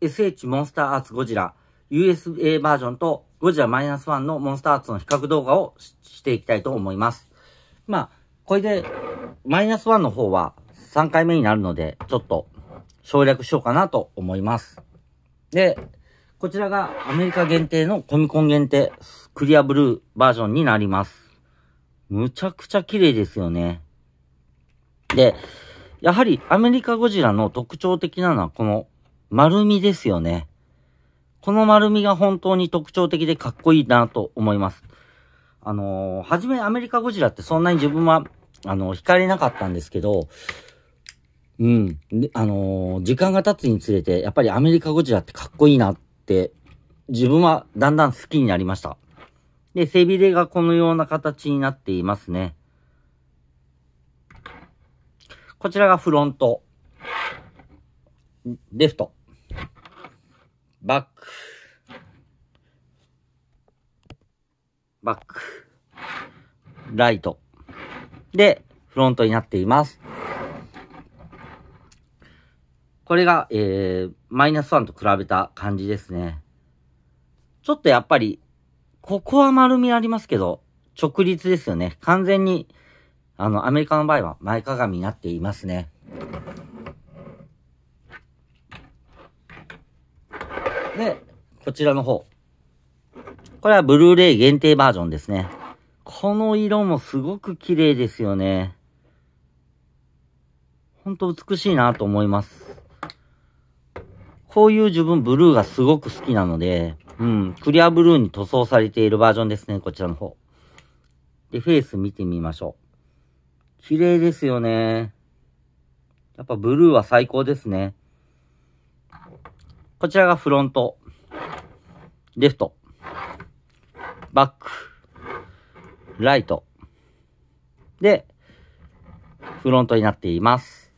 SH モンスターアーツゴジラ USA バージョンとゴジラマイナス1のモンスターアーツの比較動画をしていきたいと思います。まあ、これでマイナス1の方は3回目になるので、ちょっと省略しようかなと思います。で、こちらがアメリカ限定のコミコン限定クリアブルーバージョンになります。むちゃくちゃ綺麗ですよね。で、やはりアメリカゴジラの特徴的なのはこの丸みですよね。この丸みが本当に特徴的でかっこいいなと思います。あのー、はじめアメリカゴジラってそんなに自分は、あのー、惹かれなかったんですけど、うん。あのー、時間が経つにつれて、やっぱりアメリカゴジラってかっこいいなって、自分はだんだん好きになりました。で、背びれがこのような形になっていますね。こちらがフロント。レフト。バック。バック。ライト。で、フロントになっています。これが、えー、マイナス1と比べた感じですね。ちょっとやっぱり、ここは丸みありますけど、直立ですよね。完全に、あの、アメリカの場合は前かがみになっていますね。で、こちらの方。これはブルーレイ限定バージョンですね。この色もすごく綺麗ですよね。ほんと美しいなと思います。こういう自分ブルーがすごく好きなので、うん、クリアブルーに塗装されているバージョンですね、こちらの方。で、フェイス見てみましょう。綺麗ですよね。やっぱブルーは最高ですね。こちらがフロント。レフト。バック。ライト。で、フロントになっています。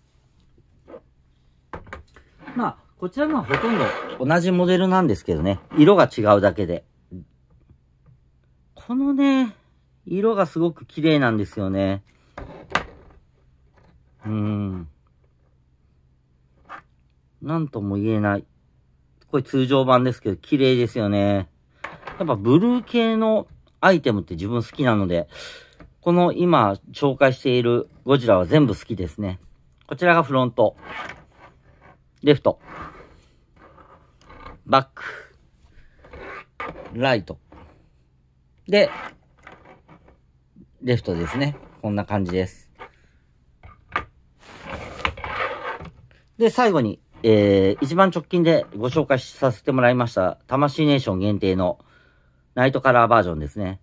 まあ、こちらのはほとんど同じモデルなんですけどね。色が違うだけで。このね、色がすごく綺麗なんですよね。うん。なんとも言えない。これ通常版ですけど、綺麗ですよね。やっぱブルー系のアイテムって自分好きなので、この今紹介しているゴジラは全部好きですね。こちらがフロント。レフト。バック。ライト。で、レフトですね。こんな感じです。で、最後にえー、一番直近でご紹介させてもらいました、魂ネーション限定のナイトカラーバージョンですね。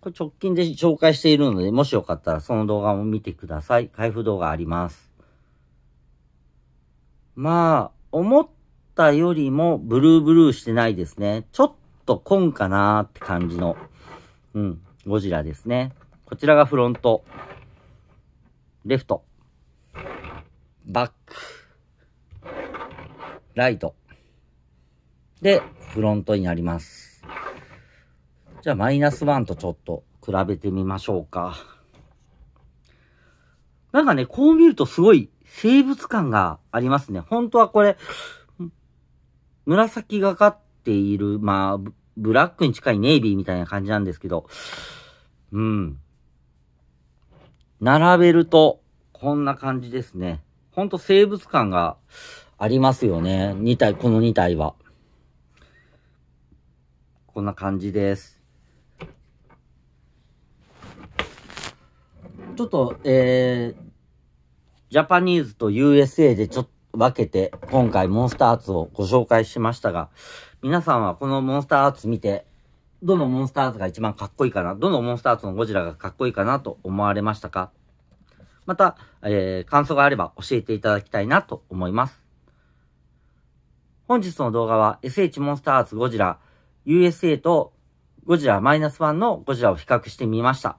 これ直近で紹介しているので、もしよかったらその動画も見てください。開封動画あります。まあ、思ったよりもブルーブルーしてないですね。ちょっと紺かなーって感じの、うん、ゴジラですね。こちらがフロント。レフト。バック、ライト。で、フロントになります。じゃあ、マイナス1とちょっと比べてみましょうか。なんかね、こう見るとすごい生物感がありますね。本当はこれ、紫がかっている、まあ、ブラックに近いネイビーみたいな感じなんですけど、うん。並べると、こんな感じですね。ほんと生物感がありますよね。2体、この2体は。こんな感じです。ちょっと、えー、ジャパニーズと USA でちょっと分けて、今回モンスターアーツをご紹介しましたが、皆さんはこのモンスターアーツ見て、どのモンスターアーツが一番かっこいいかな、どのモンスターアーツのゴジラがかっこいいかなと思われましたかまた、えー、感想があれば教えていただきたいなと思います。本日の動画は SH モンスターズゴジラ USA とゴジラマイナス1のゴジラを比較してみました。